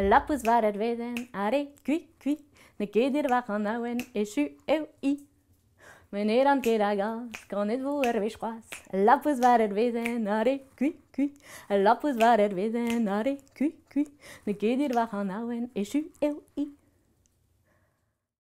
La pousse va veden, are, cui, cui. Ne keder va awen, echu, eu, i. Mener an ket qu'en êtes-vous, et vo La vez va Lapus cuit. cui, cui. La kui. va varer cuit. cui, cui. kui. Ne keder va et echu, eu, i.